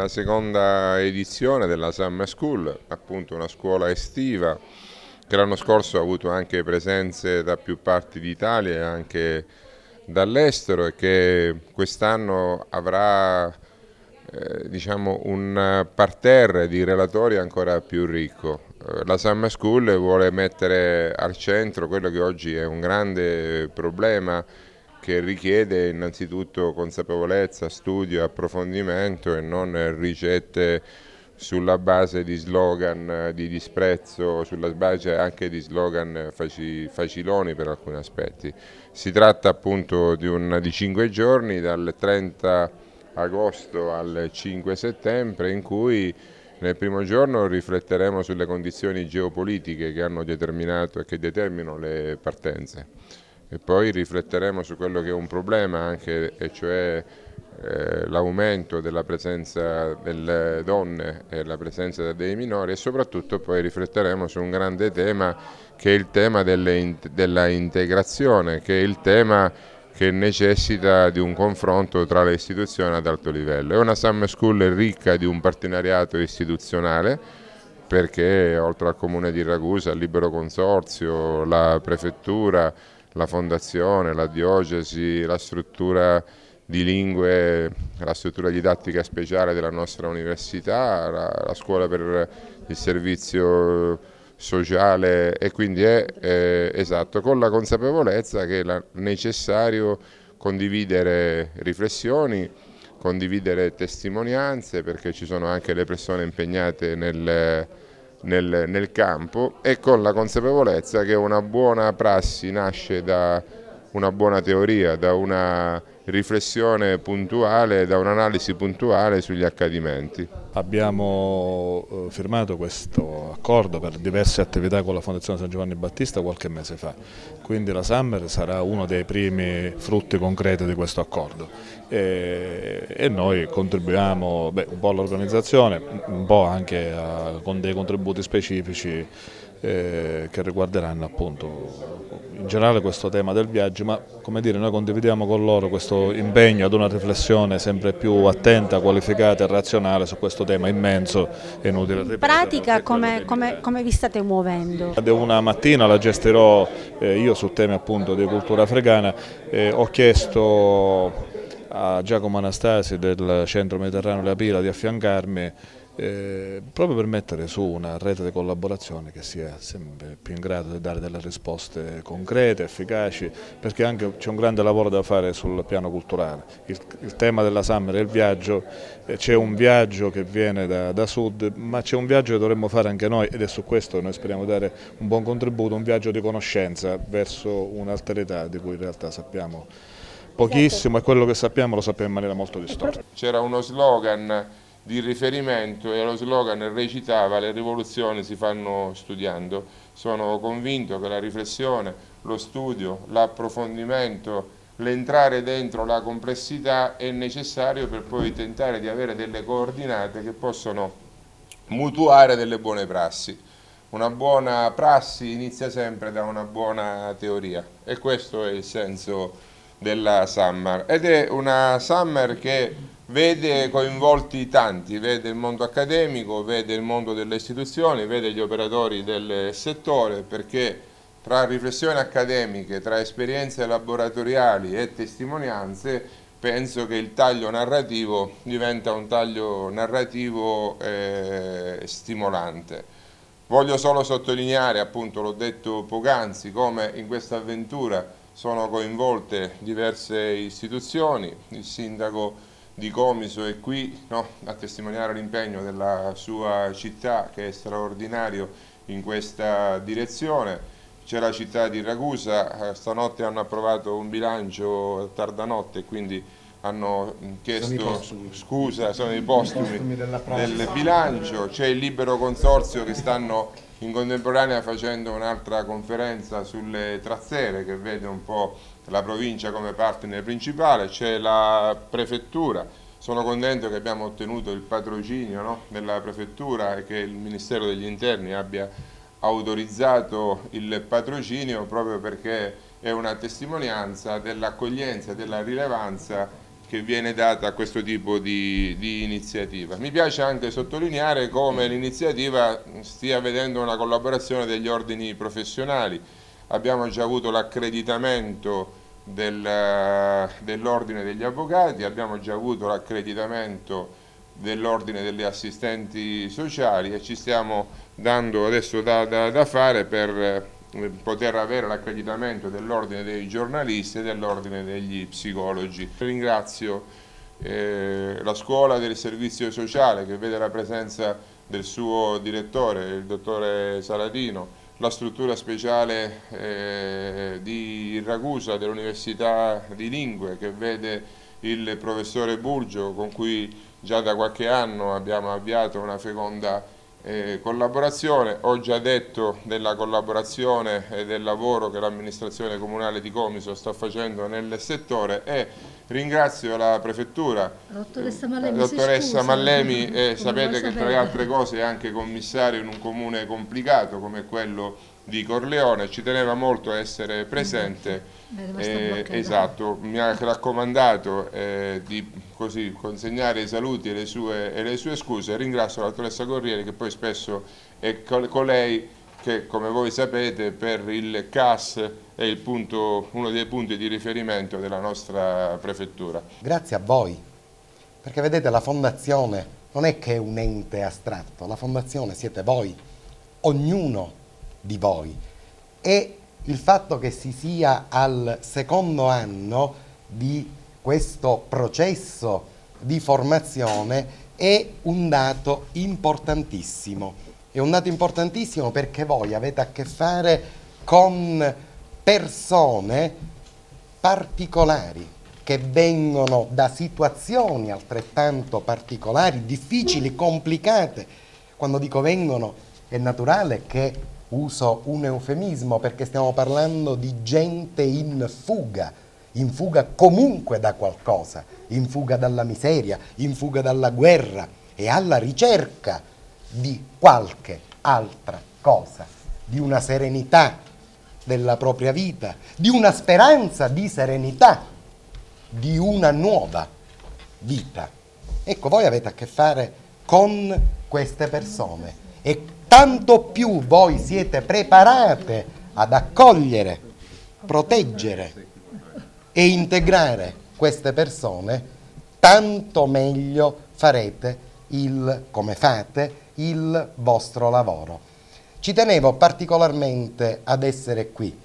la seconda edizione della Summer School, appunto una scuola estiva che l'anno scorso ha avuto anche presenze da più parti d'Italia e anche dall'estero e che quest'anno avrà eh, diciamo un parterre di relatori ancora più ricco. Eh, la Summer School vuole mettere al centro quello che oggi è un grande problema che richiede innanzitutto consapevolezza, studio, approfondimento e non ricette sulla base di slogan eh, di disprezzo, sulla base anche di slogan faciloni per alcuni aspetti. Si tratta appunto di, un, di cinque giorni, dal 30 agosto al 5 settembre, in cui nel primo giorno rifletteremo sulle condizioni geopolitiche che hanno determinato e che determinano le partenze e poi rifletteremo su quello che è un problema anche, e cioè eh, l'aumento della presenza delle donne e la presenza dei minori e soprattutto poi rifletteremo su un grande tema che è il tema delle, della integrazione, che è il tema che necessita di un confronto tra le istituzioni ad alto livello. È una summer school ricca di un partenariato istituzionale perché oltre al comune di Ragusa, al libero consorzio, la prefettura, la fondazione, la diocesi, la struttura di lingue, la struttura didattica speciale della nostra università, la, la scuola per il servizio sociale e quindi è eh, esatto, con la consapevolezza che è necessario condividere riflessioni, condividere testimonianze perché ci sono anche le persone impegnate nel nel, nel campo e con la consapevolezza che una buona prassi nasce da una buona teoria, da una riflessione puntuale, da un'analisi puntuale sugli accadimenti. Abbiamo eh, firmato questo accordo per diverse attività con la Fondazione San Giovanni Battista qualche mese fa, quindi la Summer sarà uno dei primi frutti concreti di questo accordo e, e noi contribuiamo beh, un po' all'organizzazione, un po' anche a, con dei contributi specifici eh, che riguarderanno appunto in generale questo tema del viaggio, ma come dire noi condividiamo con loro questo impegno ad una riflessione sempre più attenta, qualificata e razionale su questo tema immenso e inutile. In pratica come, come, come, vi state muovendo? Una mattina la gesterò eh, io sul tema appunto di cultura africana, eh, ho chiesto a Giacomo Anastasi del Centro Mediterraneo La Pila di affiancarmi eh, proprio per mettere su una rete di collaborazione che sia sempre più in grado di dare delle risposte concrete, efficaci, perché anche c'è un grande lavoro da fare sul piano culturale. Il, il tema della Summer è il viaggio, eh, c'è un viaggio che viene da, da sud, ma c'è un viaggio che dovremmo fare anche noi ed è su questo che noi speriamo dare un buon contributo, un viaggio di conoscenza verso un'alterità di cui in realtà sappiamo pochissimo e quello che sappiamo lo sappiamo in maniera molto distorta. C'era uno slogan di riferimento e lo slogan recitava le rivoluzioni si fanno studiando. Sono convinto che la riflessione, lo studio, l'approfondimento, l'entrare dentro la complessità è necessario per poi tentare di avere delle coordinate che possono mutuare delle buone prassi. Una buona prassi inizia sempre da una buona teoria e questo è il senso della Summer ed è una Summer che vede coinvolti tanti, vede il mondo accademico, vede il mondo delle istituzioni, vede gli operatori del settore perché tra riflessioni accademiche, tra esperienze laboratoriali e testimonianze penso che il taglio narrativo diventa un taglio narrativo eh, stimolante. Voglio solo sottolineare, appunto l'ho detto poc'anzi, come in questa avventura sono coinvolte diverse istituzioni, il sindaco di Comiso è qui no, a testimoniare l'impegno della sua città che è straordinario in questa direzione, c'è la città di Ragusa, eh, stanotte hanno approvato un bilancio tardanotte quindi hanno chiesto sono scusa, sono i postumi, postumi del bilancio, c'è il libero consorzio che stanno in contemporanea facendo un'altra conferenza sulle trazzere che vede un po' la provincia come partner principale, c'è la prefettura, sono contento che abbiamo ottenuto il patrocinio no, della prefettura e che il Ministero degli Interni abbia autorizzato il patrocinio proprio perché è una testimonianza dell'accoglienza, e della rilevanza che viene data a questo tipo di, di iniziativa. Mi piace anche sottolineare come l'iniziativa stia vedendo una collaborazione degli ordini professionali. Abbiamo già avuto l'accreditamento del, dell'ordine degli avvocati, abbiamo già avuto l'accreditamento dell'ordine delle assistenti sociali e ci stiamo dando adesso da, da, da fare per eh, poter avere l'accreditamento dell'ordine dei giornalisti e dell'ordine degli psicologi. Ringrazio eh, la scuola del servizio sociale che vede la presenza del suo direttore, il dottore Saladino, la struttura speciale eh, di Ragusa dell'Università di Lingue che vede il professore Burgio con cui già da qualche anno abbiamo avviato una feconda eh, collaborazione, ho già detto della collaborazione e del lavoro che l'amministrazione comunale di Comiso sta facendo nel settore e ringrazio la prefettura, la dottoressa eh, Mallemi, dottoressa Mallemi eh, sapete che tra le altre cose è anche commissario in un comune complicato come quello di Corleone, ci teneva molto a essere presente. Mm. Eh, esatto, mi ha raccomandato eh, di così, consegnare i saluti e le sue, e le sue scuse. Ringrazio l'autoressa Corriere che poi spesso è colei che come voi sapete per il CAS è punto, uno dei punti di riferimento della nostra prefettura. Grazie a voi, perché vedete la fondazione non è che è un ente astratto, la fondazione siete voi, ognuno di voi. E il fatto che si sia al secondo anno di questo processo di formazione è un dato importantissimo. È un dato importantissimo perché voi avete a che fare con persone particolari che vengono da situazioni altrettanto particolari, difficili, complicate. Quando dico vengono è naturale che uso un eufemismo perché stiamo parlando di gente in fuga, in fuga comunque da qualcosa, in fuga dalla miseria, in fuga dalla guerra e alla ricerca di qualche altra cosa, di una serenità della propria vita, di una speranza di serenità, di una nuova vita. Ecco, voi avete a che fare con queste persone e tanto più voi siete preparate ad accogliere, proteggere e integrare queste persone, tanto meglio farete il, come fate, il vostro lavoro. Ci tenevo particolarmente ad essere qui,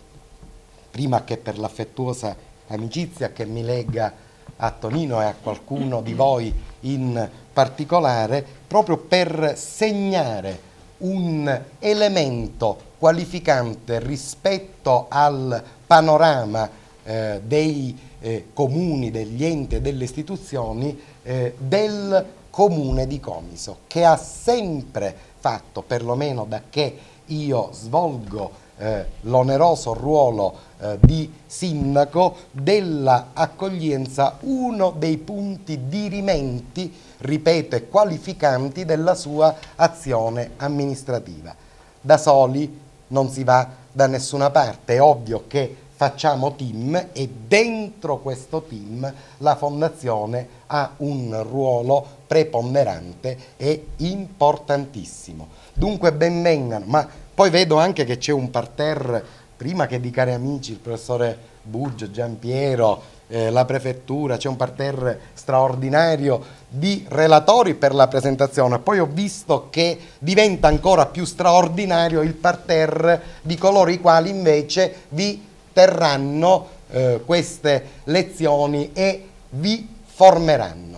prima che per l'affettuosa amicizia che mi lega a Tonino e a qualcuno di voi in particolare, proprio per segnare un elemento qualificante rispetto al panorama eh, dei eh, comuni, degli enti e delle istituzioni eh, del comune di Comiso che ha sempre fatto, perlomeno da che io svolgo eh, l'oneroso ruolo eh, di sindaco, dell'accoglienza uno dei punti dirimenti ripeto, e qualificanti della sua azione amministrativa. Da soli non si va da nessuna parte, è ovvio che facciamo team e dentro questo team la Fondazione ha un ruolo preponderante e importantissimo. Dunque benvengano, ma poi vedo anche che c'è un parterre, prima che di cari amici, il professore Buggio, Giampiero, eh, la prefettura, c'è un parterre straordinario di relatori per la presentazione, poi ho visto che diventa ancora più straordinario il parterre di coloro i quali invece vi terranno eh, queste lezioni e vi formeranno.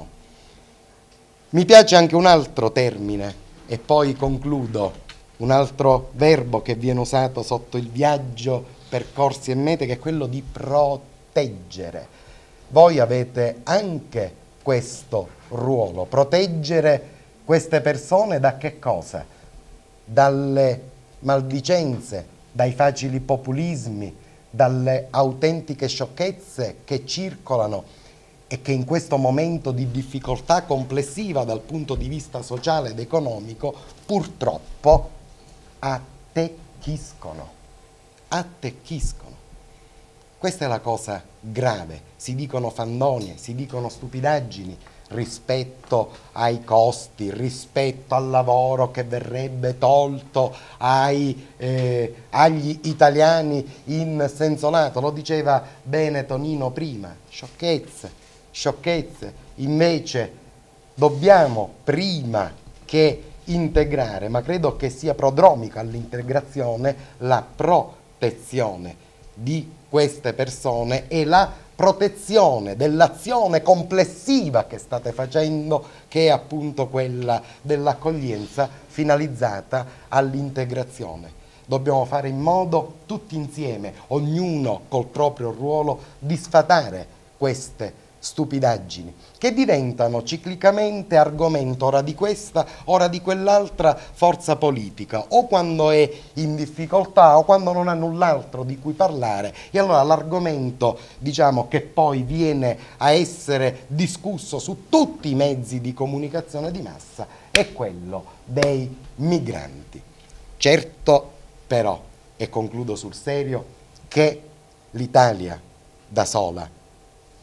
Mi piace anche un altro termine e poi concludo, un altro verbo che viene usato sotto il viaggio, percorsi e mete, che è quello di proteggere voi avete anche questo ruolo, proteggere queste persone da che cosa? Dalle maldicenze, dai facili populismi, dalle autentiche sciocchezze che circolano e che in questo momento di difficoltà complessiva dal punto di vista sociale ed economico purtroppo attecchiscono. Attecchiscono. Questa è la cosa grave, si dicono fandonie, si dicono stupidaggini rispetto ai costi, rispetto al lavoro che verrebbe tolto ai, eh, agli italiani in senso lato, lo diceva bene Tonino prima, sciocchezze, sciocchezze, invece dobbiamo prima che integrare, ma credo che sia prodromica all'integrazione, la protezione di queste persone e la protezione dell'azione complessiva che state facendo, che è appunto quella dell'accoglienza finalizzata all'integrazione. Dobbiamo fare in modo tutti insieme, ognuno col proprio ruolo, di sfatare queste persone stupidaggini che diventano ciclicamente argomento ora di questa, ora di quell'altra forza politica, o quando è in difficoltà o quando non ha null'altro di cui parlare. E allora l'argomento diciamo, che poi viene a essere discusso su tutti i mezzi di comunicazione di massa è quello dei migranti. Certo però, e concludo sul serio, che l'Italia da sola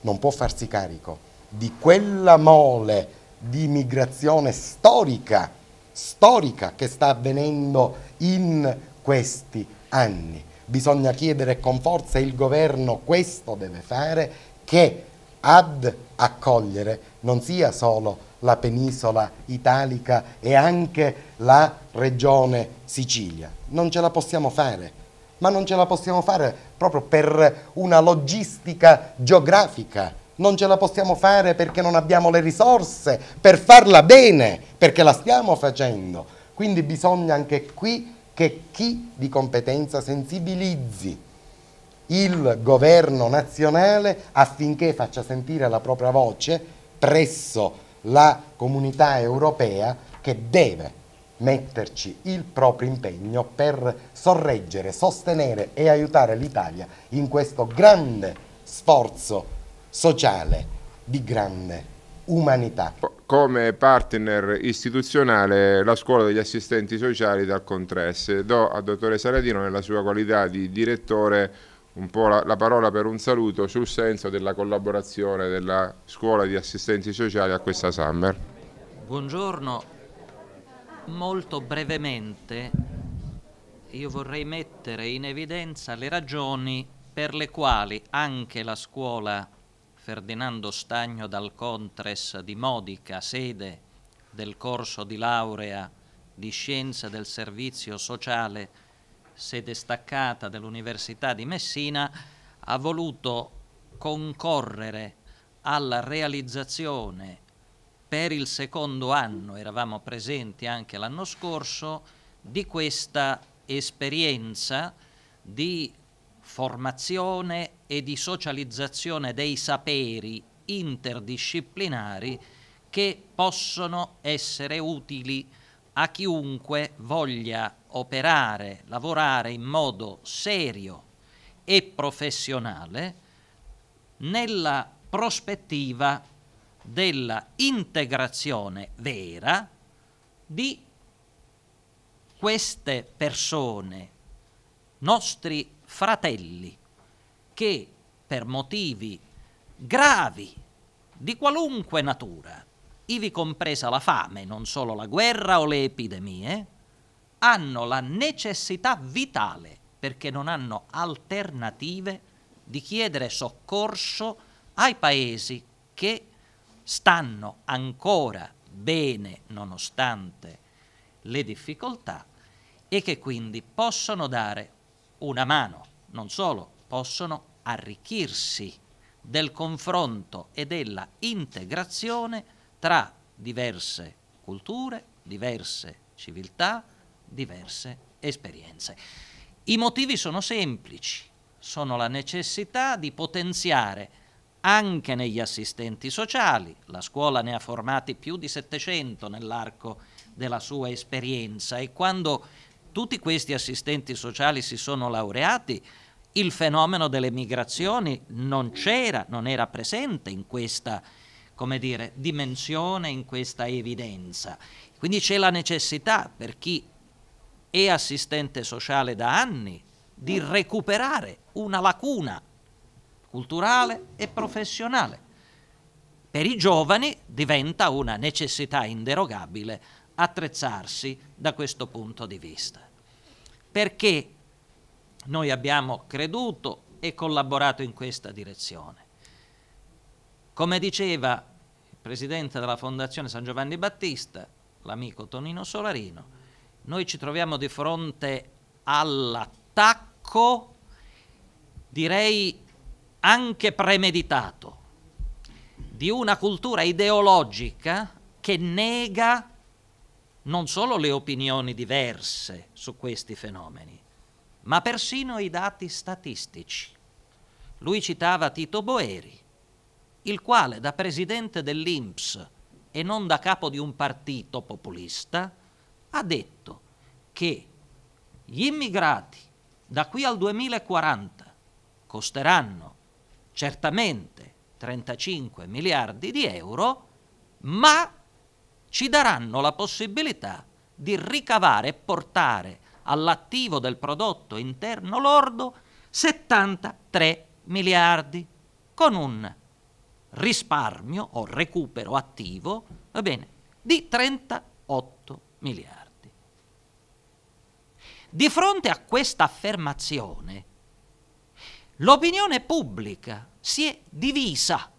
non può farsi carico di quella mole di migrazione storica, storica che sta avvenendo in questi anni. Bisogna chiedere con forza il governo questo deve fare che ad accogliere non sia solo la penisola italica e anche la regione Sicilia. Non ce la possiamo fare ma non ce la possiamo fare proprio per una logistica geografica. Non ce la possiamo fare perché non abbiamo le risorse per farla bene, perché la stiamo facendo. Quindi bisogna anche qui che chi di competenza sensibilizzi il governo nazionale affinché faccia sentire la propria voce presso la comunità europea che deve metterci il proprio impegno per sorreggere, sostenere e aiutare l'Italia in questo grande sforzo sociale di grande umanità. Come partner istituzionale la scuola degli assistenti sociali dal Contresse. Do a dottore Saladino nella sua qualità di direttore un po' la, la, parola per un saluto sul senso della collaborazione della scuola di assistenti sociali a questa Summer. Buongiorno molto brevemente io vorrei mettere in evidenza le ragioni per le quali anche la scuola Ferdinando Stagno dal Contres di Modica, sede del corso di laurea di Scienze del Servizio Sociale, sede staccata dell'Università di Messina, ha voluto concorrere alla realizzazione per il secondo anno, eravamo presenti anche l'anno scorso, di questa esperienza di formazione e di socializzazione dei saperi interdisciplinari che possono essere utili a chiunque voglia operare, lavorare in modo serio e professionale nella prospettiva della integrazione vera di queste persone, nostri fratelli, che per motivi gravi di qualunque natura, ivi compresa la fame, non solo la guerra o le epidemie, hanno la necessità vitale, perché non hanno alternative, di chiedere soccorso ai paesi che stanno ancora bene nonostante le difficoltà e che quindi possono dare una mano, non solo, possono arricchirsi del confronto e della integrazione tra diverse culture, diverse civiltà, diverse esperienze. I motivi sono semplici, sono la necessità di potenziare anche negli assistenti sociali, la scuola ne ha formati più di 700 nell'arco della sua esperienza e quando tutti questi assistenti sociali si sono laureati, il fenomeno delle migrazioni non c'era, non era presente in questa come dire, dimensione, in questa evidenza. Quindi c'è la necessità per chi è assistente sociale da anni di recuperare una lacuna culturale e professionale. Per i giovani diventa una necessità inderogabile attrezzarsi da questo punto di vista. Perché noi abbiamo creduto e collaborato in questa direzione? Come diceva il presidente della Fondazione San Giovanni Battista, l'amico Tonino Solarino, noi ci troviamo di fronte all'attacco, direi anche premeditato, di una cultura ideologica che nega non solo le opinioni diverse su questi fenomeni, ma persino i dati statistici. Lui citava Tito Boeri, il quale da presidente dell'INPS e non da capo di un partito populista ha detto che gli immigrati da qui al 2040 costeranno certamente 35 miliardi di euro, ma ci daranno la possibilità di ricavare e portare all'attivo del prodotto interno lordo 73 miliardi, con un risparmio o recupero attivo va bene, di 38 miliardi. Di fronte a questa affermazione, L'opinione pubblica si è divisa,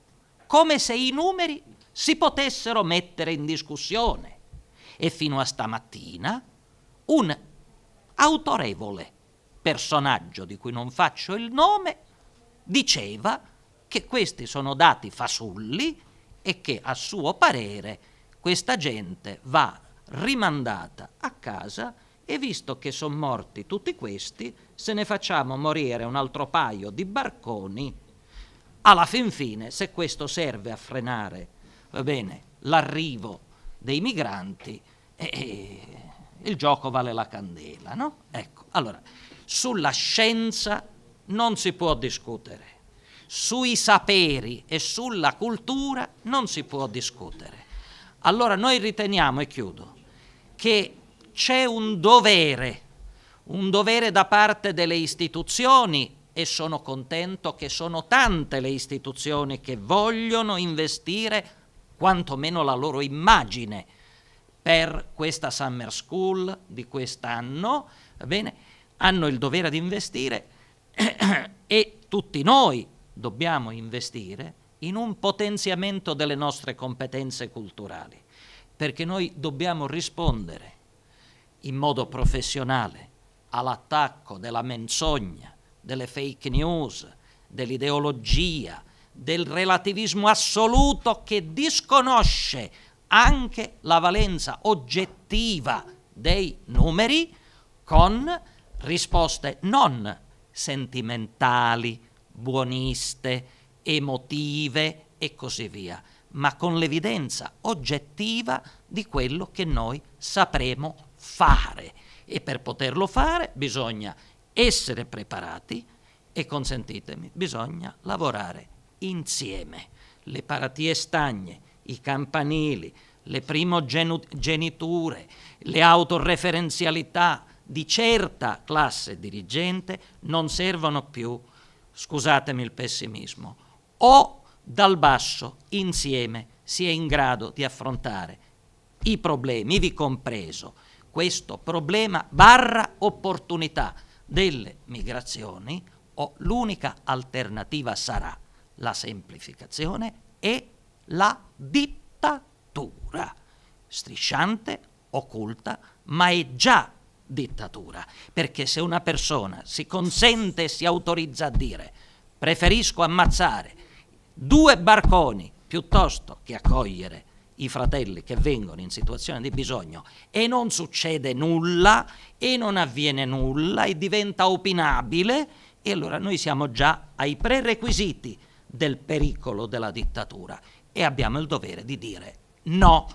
come se i numeri si potessero mettere in discussione. E fino a stamattina un autorevole personaggio di cui non faccio il nome diceva che questi sono dati fasulli e che a suo parere questa gente va rimandata a casa e visto che sono morti tutti questi, se ne facciamo morire un altro paio di barconi, alla fin fine, se questo serve a frenare bene, l'arrivo dei migranti, eh, eh, il gioco vale la candela, no? Ecco, allora, sulla scienza non si può discutere, sui saperi e sulla cultura non si può discutere. Allora noi riteniamo, e chiudo, che c'è un dovere, un dovere da parte delle istituzioni e sono contento che sono tante le istituzioni che vogliono investire quantomeno la loro immagine per questa summer school di quest'anno, bene, hanno il dovere di investire e tutti noi dobbiamo investire in un potenziamento delle nostre competenze culturali, perché noi dobbiamo rispondere in modo professionale all'attacco della menzogna, delle fake news, dell'ideologia, del relativismo assoluto che disconosce anche la valenza oggettiva dei numeri con risposte non sentimentali, buoniste, emotive e così via, ma con l'evidenza oggettiva di quello che noi sapremo fare e per poterlo fare bisogna essere preparati e consentitemi, bisogna lavorare insieme. Le paratie stagne, i campanili, le primogeniture, le autoreferenzialità di certa classe dirigente non servono più, scusatemi il pessimismo, o dal basso insieme si è in grado di affrontare i problemi, vi compreso, questo problema barra opportunità delle migrazioni o l'unica alternativa sarà la semplificazione e la dittatura, strisciante, occulta, ma è già dittatura, perché se una persona si consente e si autorizza a dire preferisco ammazzare due barconi piuttosto che accogliere i fratelli che vengono in situazione di bisogno e non succede nulla e non avviene nulla e diventa opinabile e allora noi siamo già ai prerequisiti del pericolo della dittatura e abbiamo il dovere di dire no.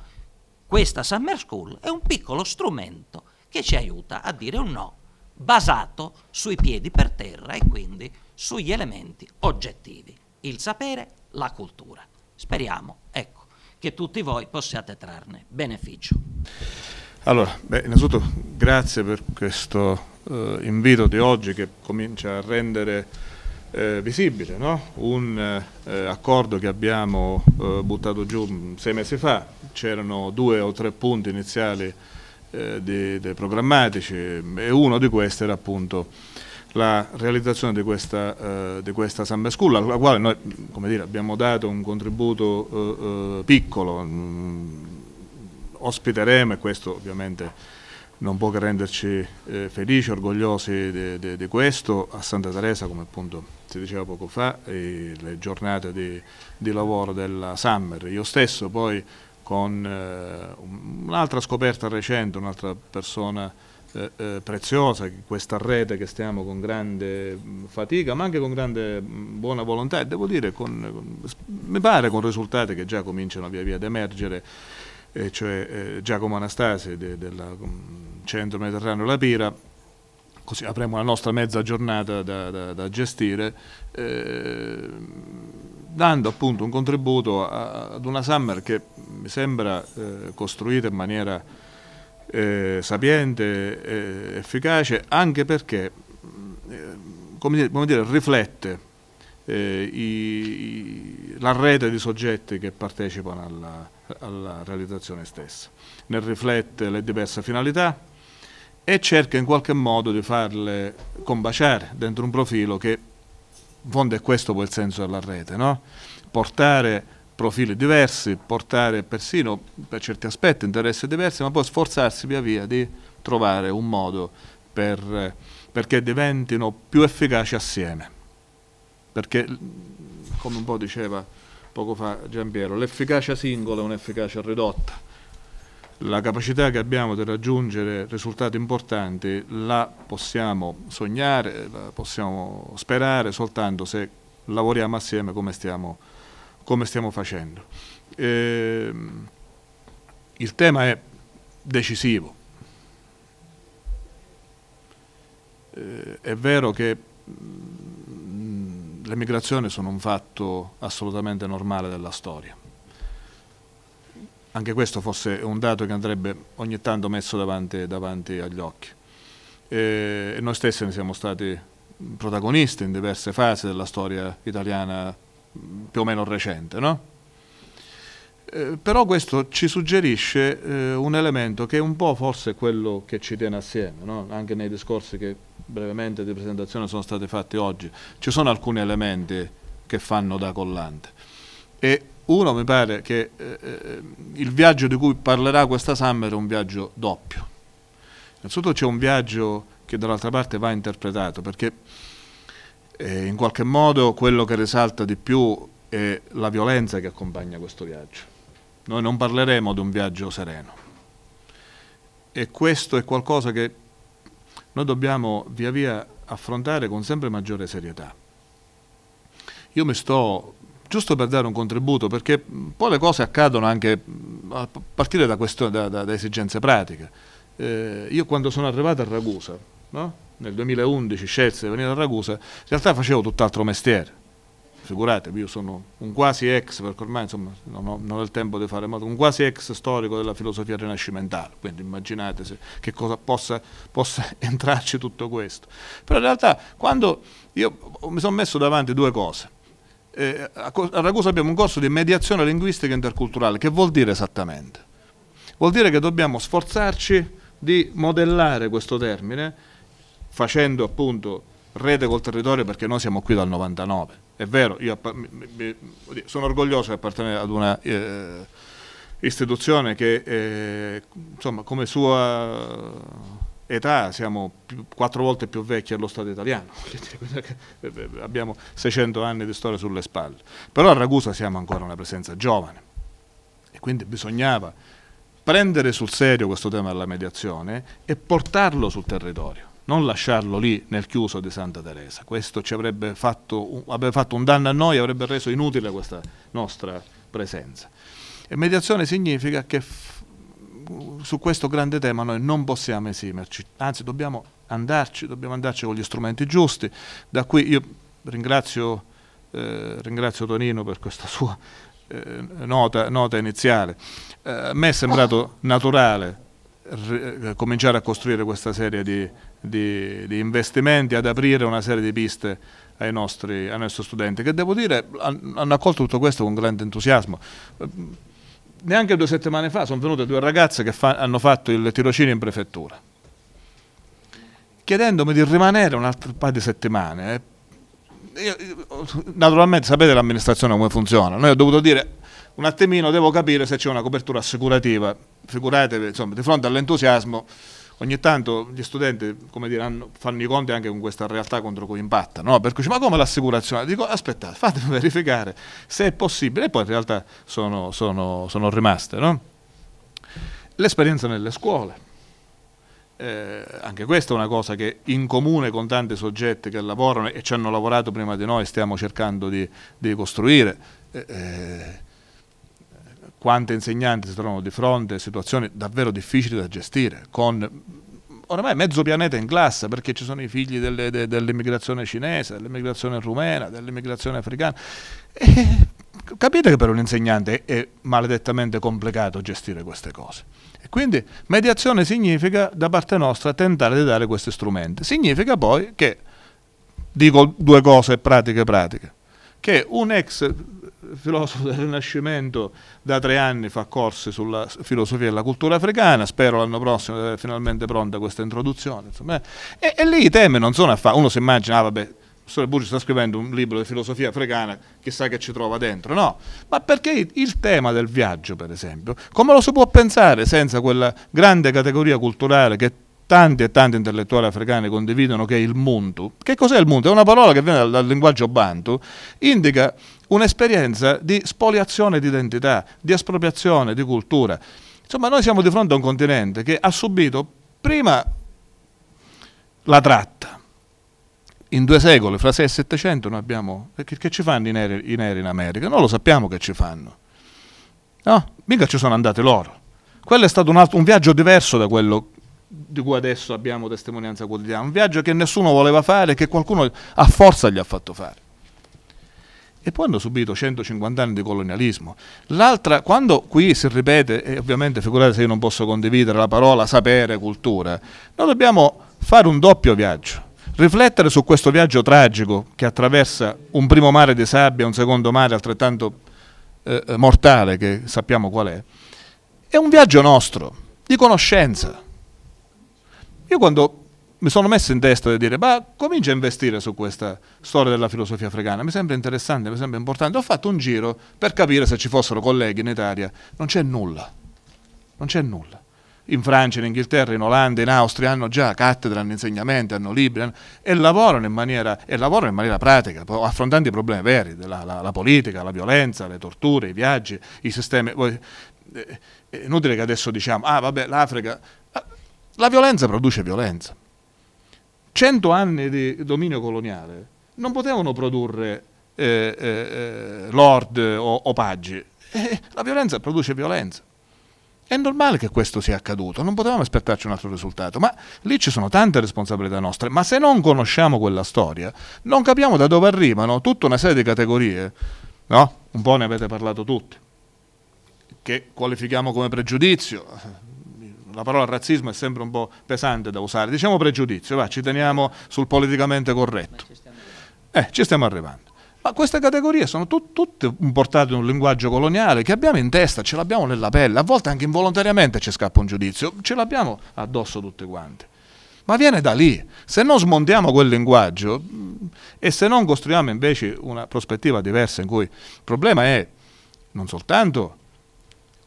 Questa Summer School è un piccolo strumento che ci aiuta a dire un no basato sui piedi per terra e quindi sugli elementi oggettivi, il sapere, la cultura. Speriamo, ecco che tutti voi possiate trarne beneficio. Allora, beh, innanzitutto grazie per questo eh, invito di oggi che comincia a rendere eh, visibile no? un eh, accordo che abbiamo eh, buttato giù sei mesi fa, c'erano due o tre punti iniziali eh, di, di programmatici e uno di questi era appunto la realizzazione di questa, eh, di questa, Samba School, alla quale noi dire, abbiamo dato un contributo eh, eh piccolo, mh, mm, ospiteremo e questo ovviamente non può che renderci eh, felici, orgogliosi di questo, a Santa Teresa come appunto si diceva poco fa, le giornate di, di, lavoro della Summer. Io stesso poi con eh, un'altra scoperta recente, un'altra persona eh, eh, preziosa, questa rete che stiamo con grande mm, fatica, ma anche con grande mm, buona volontà e devo dire, con, con, mi pare con risultati che già cominciano via via ad emergere, cioè, eh, cioè Giacomo Anastasi del mm, Centro Mediterraneo La Pira, così avremo la nostra mezza giornata da, da, da gestire, ehm, dando appunto un contributo a, ad una summer che mi sembra eh, costruita in maniera eh, sapiente, eh, efficace, anche perché eh, come dire, come dire, riflette eh, i, la rete di soggetti che partecipano alla, alla realizzazione stessa, ne riflette le diverse finalità, e cerca in qualche modo di farle combaciare dentro un profilo che in fondo è questo poi il senso della rete, no? portare profili diversi, portare persino per certi aspetti interessi diversi, ma poi sforzarsi via via di trovare un modo per, perché diventino più efficaci assieme. Perché, come un po' diceva poco fa Giampiero, l'efficacia singola è un'efficacia ridotta. La capacità che abbiamo di raggiungere risultati importanti la possiamo sognare, la possiamo sperare soltanto se lavoriamo assieme come stiamo facendo come stiamo facendo. Eh, il tema è decisivo. Eh, è vero che mh, mm, le migrazioni sono un fatto assolutamente normale della storia. Anche questo fosse un dato che andrebbe ogni tanto messo davanti, davanti agli occhi. Eh, noi stessi ne siamo stati protagonisti in diverse fasi della storia italiana più o meno recente, no? Eh, però questo ci suggerisce eh, un elemento che è un po' forse quello che ci tiene assieme, no? anche nei discorsi che brevemente di presentazione sono stati fatti oggi. Ci sono alcuni elementi che fanno da collante. E uno mi pare che eh, eh il viaggio di cui parlerà questa Summer è un viaggio doppio. Innanzitutto c'è un viaggio che dall'altra parte va interpretato perché eh, in qualche modo quello che risalta di più è la violenza che accompagna questo viaggio. Noi non parleremo di un viaggio sereno e questo è qualcosa che noi dobbiamo via via affrontare con sempre maggiore serietà. Io mi sto, giusto per dare un contributo, perché poi le cose accadono anche mm, a partire da, questo, da, da, da esigenze pratiche. Eh, io quando sono arrivato a Ragusa, no? nel 2011 scelse di venire a Ragusa, in realtà facevo tutt'altro mestiere. Figuratevi, io sono un quasi ex, perché ormai insomma, non, ho, non ho il tempo di fare, ma un quasi ex storico della filosofia rinascimentale, quindi immaginate se, che cosa possa, possa entrarci tutto questo. Però in realtà quando io mi sono messo davanti due cose, eh, a Ragusa abbiamo un corso di mediazione linguistica interculturale, che vuol dire esattamente? Vuol dire che dobbiamo sforzarci di modellare questo termine facendo appunto rete col territorio perché noi siamo qui dal 99. È vero, io sono orgoglioso di appartenere ad una eh, istituzione che eh, insomma come sua età siamo più, quattro volte più vecchi dello Stato italiano, eh, eh, abbiamo 600 anni di storia sulle spalle, però a Ragusa siamo ancora una presenza giovane e quindi bisognava prendere sul serio questo tema della mediazione e portarlo sul territorio non lasciarlo lì nel chiuso di Santa Teresa. Questo ci avrebbe fatto, avrebbe fatto un danno a noi, avrebbe reso inutile questa nostra presenza. E mediazione significa che su questo grande tema noi non possiamo esimerci, anzi dobbiamo andarci, dobbiamo andarci con gli strumenti giusti. Da qui io ringrazio, eh, ringrazio Tonino per questa sua eh, nota, nota, iniziale. Eh, a me è sembrato naturale eh, cominciare a costruire questa serie di, di, di, investimenti, ad aprire una serie di piste ai nostri, ai nostri studenti, che devo dire hanno accolto tutto questo con grande entusiasmo eh, neanche due settimane fa sono venute due ragazze che fa, hanno fatto il tirocinio in prefettura, chiedendomi di rimanere un altro paio di settimane. Eh. Io, naturalmente sapete l'amministrazione come funziona, noi ho dovuto dire un attimino devo capire se c'è una copertura assicurativa. Figuratevi, insomma, di fronte all'entusiasmo, ogni tanto gli studenti, come dire, hanno, fanno i conti anche con questa realtà contro cui impatta, no? Per cui, dice, ma come l'assicurazione? Dico, aspettate, fatemi verificare se è possibile. E poi in realtà sono, sono, sono rimaste, no? L'esperienza nelle scuole. Eh, anche questa è una cosa che in comune con tanti soggetti che lavorano e ci hanno lavorato prima di noi stiamo cercando di, di costruire. Eh, eh, quante insegnanti si trovano di fronte a situazioni davvero difficili da gestire, con ormai mezzo pianeta in classe perché ci sono i figli delle, de, dell'immigrazione cinese, dell'immigrazione rumena, dell'immigrazione africana. E capite che per un insegnante è maledettamente complicato gestire queste cose. E quindi mediazione significa da parte nostra tentare di dare questi strumenti. Significa poi che, dico due cose pratiche pratiche, che un ex filosofo del Rinascimento da tre anni fa corsi sulla filosofia e la cultura africana, spero l'anno prossimo di avere finalmente pronta questa introduzione. Insomma, e, e, lì i temi non sono affatto, uno si immagina, ah, vabbè, il professore Burgi sta scrivendo un libro di filosofia africana, chissà che ci trova dentro, no, ma perché il tema del viaggio, per esempio, come lo si può pensare senza quella grande categoria culturale che tanti e tanti intellettuali africani condividono che è il Muntu. Che cos'è il mondo? È una parola che viene dal, dal linguaggio bantu, indica un'esperienza di spoliazione di identità, di espropriazione di cultura. Insomma, noi siamo di fronte a un continente che ha subito prima la tratta. In due secoli, fra 6 e 700, noi abbiamo... Eh, che, che ci fanno i neri, i neri in America? Noi lo sappiamo che ci fanno. No, mica ci sono andati loro. Quello è stato un, altro, un viaggio diverso da quello di cui adesso abbiamo testimonianza quotidiana, un viaggio che nessuno voleva fare e che qualcuno a forza gli ha fatto fare e poi hanno subito 150 anni di colonialismo. L'altra, quando qui si ripete, e ovviamente figurate se io non posso condividere la parola sapere, cultura, noi dobbiamo fare un doppio viaggio, riflettere su questo viaggio tragico che attraversa un primo mare di sabbia, un secondo mare altrettanto eh, eh mortale, che sappiamo qual è, è un viaggio nostro, di conoscenza. Io quando mi sono messo in testa di dire, ma comincia a investire su questa storia della filosofia africana, mi sembra interessante, mi sembra importante. Ho fatto un giro per capire se ci fossero colleghi in Italia, non c'è nulla, non c'è nulla. In Francia, in Inghilterra, in Olanda, in Austria hanno già cattedre, hanno insegnamenti, hanno libri hanno... E, lavorano maniera, e, lavorano in maniera, pratica, affrontando i problemi veri, la, la, la politica, la violenza, le torture, i viaggi, i sistemi. È eh, eh, inutile che adesso diciamo, ah vabbè, l'Africa... Ah, la violenza produce violenza. 100 anni di dominio coloniale non potevano produrre eh, eh, lord o, o paggi. Eh, la violenza produce violenza. È normale che questo sia accaduto, non potevamo aspettarci un altro risultato, ma lì ci sono tante responsabilità nostre, ma se non conosciamo quella storia, non capiamo da dove arrivano tutta una serie di categorie, no? Un po' ne avete parlato tutti, che qualifichiamo come pregiudizio, la parola razzismo è sempre un po' pesante da usare, diciamo pregiudizio, va, ci teniamo sul politicamente corretto. Eh, ci stiamo arrivando. Ma queste categorie sono tu, tutte importate in un linguaggio coloniale che abbiamo in testa, ce l'abbiamo nella pelle, a volte anche involontariamente ci scappa un giudizio, ce l'abbiamo addosso tutte quante. Ma viene da lì. Se non smontiamo quel linguaggio mm, e se non costruiamo invece una prospettiva diversa in cui il problema è non soltanto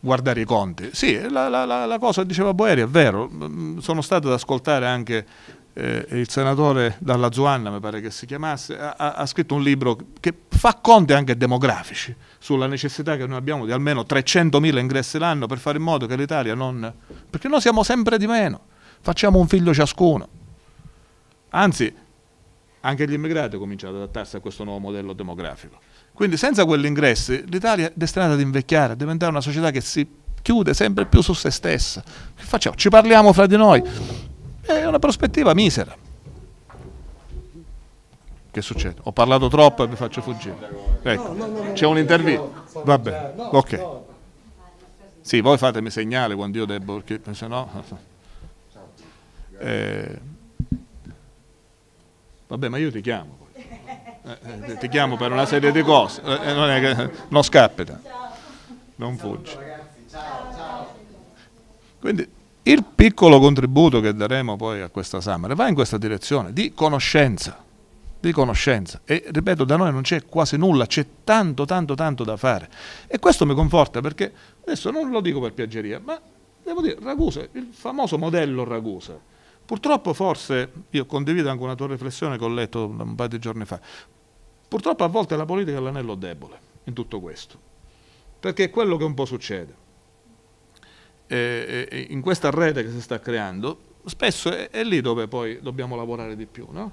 guardare i conti. Sì, la, la, la cosa che diceva Boeri è vero, sono stato ad ascoltare anche eh, il senatore Dalla Zuanna, mi pare che si chiamasse, ha, ha, scritto un libro che fa conti anche demografici sulla necessità che noi abbiamo di almeno 300.000 ingressi l'anno per fare in modo che l'Italia non... perché noi siamo sempre di meno, facciamo un figlio ciascuno. Anzi, anche gli immigrati cominciano ad adattarsi a questo nuovo modello demografico. Quindi senza quell'ingresso l'Italia è destinata ad invecchiare, a diventare una società che si chiude sempre più su se stessa. Che facciamo? Ci parliamo fra di noi. È una prospettiva misera. Che succede? Ho parlato troppo e vi faccio fuggire. Ecco. C'è un'intervista. Va bene, ok. Sì, voi fatemi segnale quando io debbo, perché se no... Eh, Vabbè, ma io ti chiamo Eh, eh, ti chiamo per una serie di cose, eh, eh non, è che, non scappita, non fuggi. Quindi il piccolo contributo che daremo poi a questa Samara va in questa direzione di conoscenza, di conoscenza. E ripeto, da noi non c'è quasi nulla, c'è tanto, tanto, tanto da fare. E questo mi conforta perché, adesso non lo dico per piaggeria, ma devo dire, Ragusa, il famoso modello Ragusa, Purtroppo forse, io condivido anche una tua riflessione che ho letto un paio di giorni fa, purtroppo a volte la politica è l'anello debole in tutto questo, perché è quello che un po' succede. E, e, in questa rete che si sta creando, spesso è, è lì dove poi dobbiamo lavorare di più, no?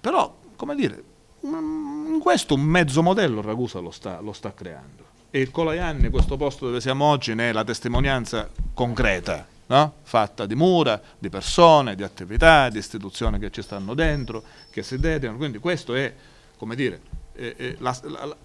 Però, come dire, mm, in questo un mezzo modello Ragusa lo sta, lo sta creando. E il Colaianni, questo posto dove siamo oggi, ne è la testimonianza concreta no? fatta di mura, di persone, di attività, di istituzioni che ci stanno dentro, che si dedicano. Quindi questo è, come dire, è, è la, la, la,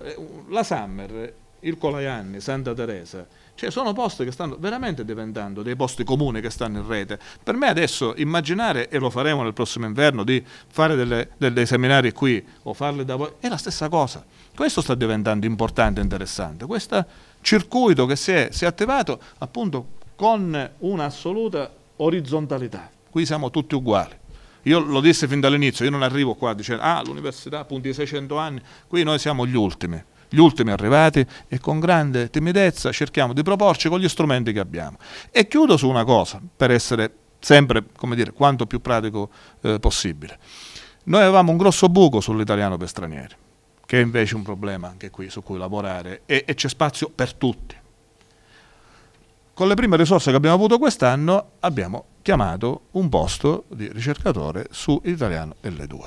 la, Summer, il Colaianni, Santa Teresa, cioè sono posti che stanno veramente diventando dei posti comuni che stanno in rete. Per me adesso immaginare, e lo faremo nel prossimo inverno, di fare delle, delle, dei seminari qui o farle da voi, è la stessa cosa. Questo sta diventando importante e interessante. Questo circuito che si è, si è attivato appunto con un'assoluta orizzontalità. Qui siamo tutti uguali. Io lo disse fin dall'inizio, io non arrivo qua dicendo ah l'università appunto 600 anni, qui noi siamo gli ultimi, gli ultimi arrivati e con grande timidezza cerchiamo di proporci con gli strumenti che abbiamo. E chiudo su una cosa, per essere sempre, come dire, quanto più pratico eh, possibile. Noi avevamo un grosso buco sull'italiano per stranieri, che è invece un problema anche qui su cui lavorare e, e c'è spazio per tutti con le prime risorse che abbiamo avuto quest'anno abbiamo chiamato un posto di ricercatore su Italiano L2.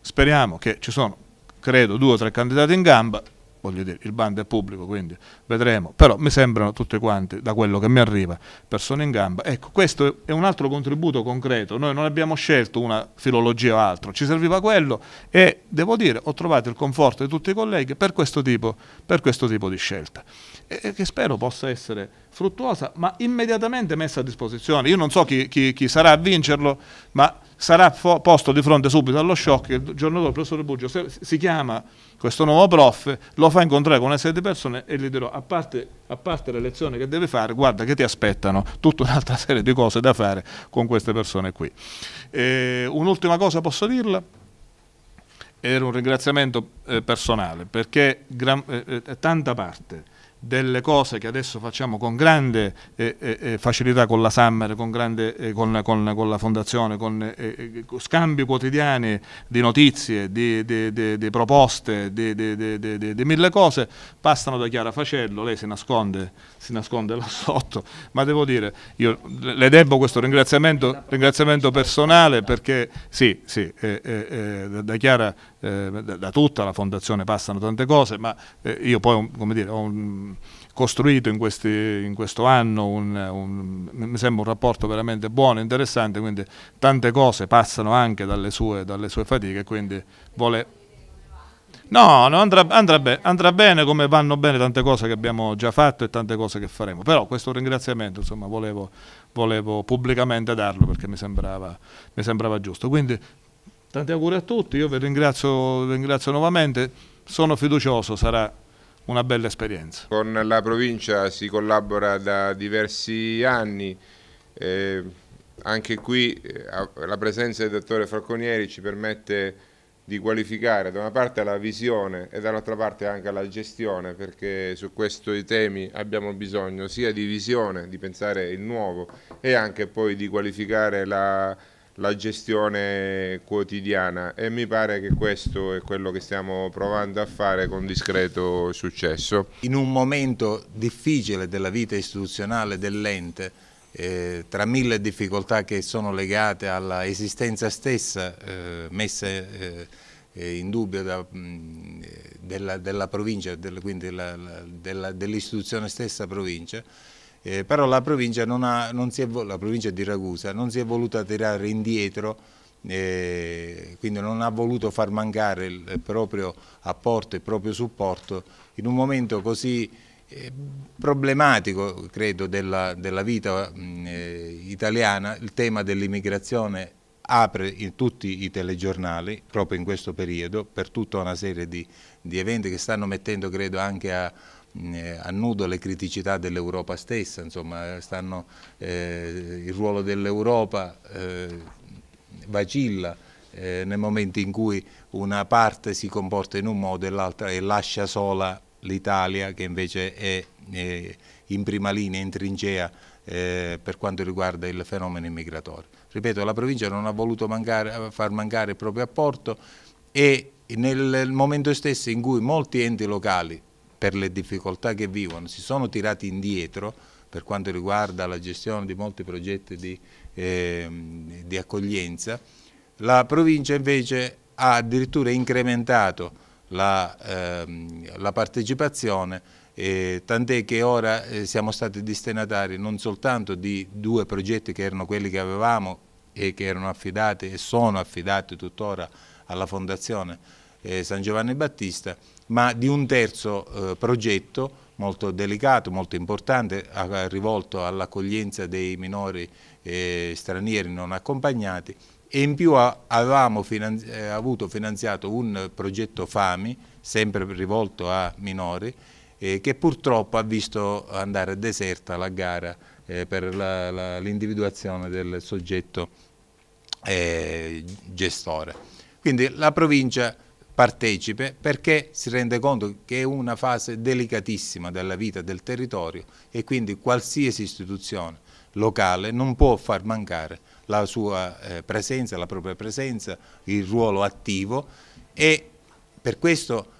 Speriamo che ci sono, credo, due o tre candidati in gamba, voglio dire, il bando è pubblico, quindi vedremo, però mi sembrano tutte quante, da quello che mi arriva, persone in gamba. Ecco, questo è un altro contributo concreto, noi non abbiamo scelto una filologia o altro, ci serviva quello e devo dire, ho trovato il conforto di tutti i colleghi per questo tipo, per questo tipo di scelta, e che spero possa essere fruttuosa, ma immediatamente messa a disposizione. Io non so chi, chi, chi sarà a vincerlo, ma sarà posto di fronte subito allo shock che il giorno dopo il professor Buggio si chiama questo nuovo prof, lo fa incontrare con una serie di persone e gli dirò, a parte, a parte le lezioni che deve fare, guarda che ti aspettano tutta un'altra serie di cose da fare con queste persone qui. Eh, un'ultima cosa posso dirla? Era un ringraziamento eh, personale, perché gran, eh, eh tanta parte delle cose che adesso facciamo con grande eh, eh, eh facilità con la Summer, con, grande, eh, con, con, con la Fondazione, eh, eh, con scambi quotidiani di notizie, di, di, di, di proposte, di, mille cose, passano da Chiara Facello, lei si nasconde, si nasconde là sotto, ma devo dire, io le debbo questo ringraziamento, ringraziamento personale perché sì, sì, da Chiara, da tutta la Fondazione passano tante cose, ma io poi, come dire, ho un costruito in, questi, in, questo anno un, un, mi sembra un rapporto veramente buono, e interessante, quindi tante cose passano anche dalle sue, dalle sue fatiche, quindi vuole... No, no andrà, andrà, be andrà, bene come vanno bene tante cose che abbiamo già fatto e tante cose che faremo, però questo ringraziamento insomma, volevo, volevo pubblicamente darlo perché mi sembrava, mi sembrava giusto. Quindi tanti auguri a tutti, io vi ringrazio, ringrazio nuovamente, sono fiducioso, sarà una bella esperienza. Con la provincia si collabora da diversi anni, eh, anche qui eh, la presenza del dottore Falconieri ci permette di qualificare da una parte la visione e dall'altra parte anche la gestione perché su questi temi abbiamo bisogno sia di visione, di pensare il nuovo e anche poi di qualificare la, la gestione quotidiana e mi pare che questo è quello che stiamo provando a fare con discreto successo. In un momento difficile della vita istituzionale dell'ente, eh, tra mille difficoltà che sono legate alla esistenza stessa eh, messe eh, in dubbio da, mh, eh, della, della, provincia, del, quindi dell'istituzione stessa provincia, eh, però la provincia, non ha, non è, la provincia, di Ragusa non si è voluta tirare indietro, eh, quindi non ha voluto far mancare il proprio apporto, e il proprio supporto in un momento così eh, problematico credo della, della vita eh, italiana il tema dell'immigrazione apre in tutti i telegiornali proprio in questo periodo per tutta una serie di, di eventi che stanno mettendo credo anche a, eh, a nudo le criticità dell'Europa stessa, insomma, stanno, eh, il ruolo dell'Europa eh, vacilla eh, nel momento in cui una parte si comporta in un modo e l'altra e lascia sola l'Italia che invece è in prima linea, in trincea eh, per quanto riguarda il fenomeno immigratorio. Ripeto, la provincia non ha voluto mancare, far mancare il proprio apporto e nel momento stesso in cui molti enti locali per le difficoltà che vivono, si sono tirati indietro per quanto riguarda la gestione di molti progetti di, eh, di accoglienza, la provincia invece ha addirittura incrementato la, eh, la partecipazione eh, tant'è che ora eh, siamo stati destinatari non soltanto di due progetti che erano quelli che avevamo e che erano affidati e sono affidati tuttora alla Fondazione eh, San Giovanni Battista, ma di un terzo eh, progetto molto delicato, molto importante, rivolto all'accoglienza dei minori eh, stranieri non accompagnati e in più avevamo finanzi eh, avuto finanziato un progetto FAMI, sempre rivolto a minori, eh, che purtroppo ha visto andare deserta la gara eh, per l'individuazione del soggetto eh, gestore. Quindi la provincia partecipe perché si rende conto che è una fase delicatissima della vita del territorio e quindi qualsiasi istituzione locale non può far mancare la sua eh, presenza, la propria presenza, il ruolo attivo e per questo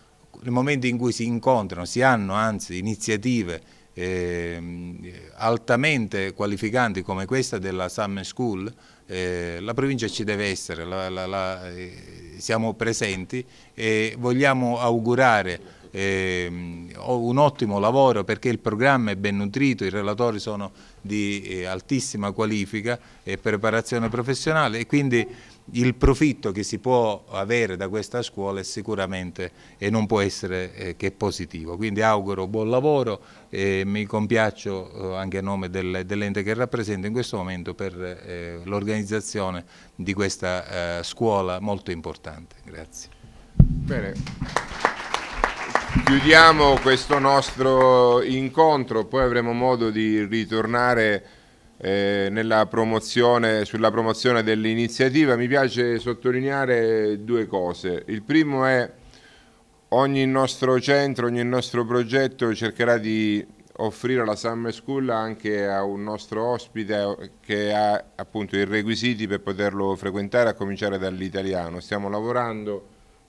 nel momento in cui si incontrano, si hanno anzi iniziative eh, altamente qualificanti come questa della Summer School, eh, la provincia ci deve essere, la, la, la, eh, siamo presenti e vogliamo augurare ehm, un ottimo lavoro perché il programma è ben nutrito, i relatori sono di eh, altissima qualifica e preparazione professionale e quindi il profitto che si può avere da questa scuola è sicuramente e non può essere eh, che positivo. Quindi auguro buon lavoro e mi compiaccio eh, anche a nome dell'ente che rappresento in questo momento per eh, l'organizzazione di questa scuola molto importante. Grazie. Bene. Chiudiamo questo nostro incontro, poi avremo modo di ritornare eh, promozione, sulla promozione dell'iniziativa mi piace sottolineare due cose. Il primo è ogni nostro centro, ogni nostro progetto cercherà di offrire la Summer School anche a un nostro ospite che ha appunto i requisiti per poterlo frequentare a cominciare dall'italiano. Stiamo lavorando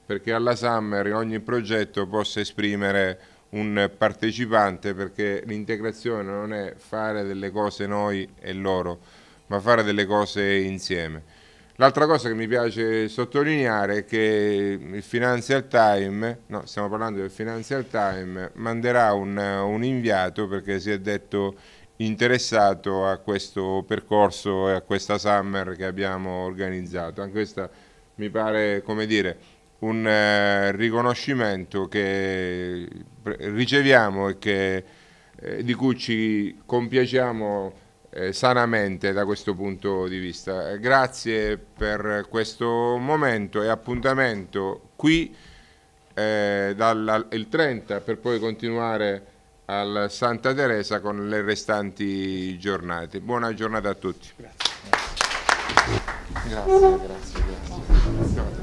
perché alla Summer ogni progetto possa esprimere un partecipante perché l'integrazione non è fare delle cose noi e loro, ma fare delle cose insieme. L'altra cosa che mi piace sottolineare è che il Financial Times, no, stiamo parlando del Financial Times, manderà un, un inviato perché si è detto interessato a questo percorso e a questa summer che abbiamo organizzato. Anche questa mi pare, come dire, un eh, riconoscimento che riceviamo e che, eh, di cui ci compiaciamo eh, sanamente da questo punto di vista. Grazie per questo momento e appuntamento qui eh, dal, il 30 per poi continuare al Santa Teresa con le restanti giornate. Buona giornata a tutti. Grazie, grazie, grazie. grazie.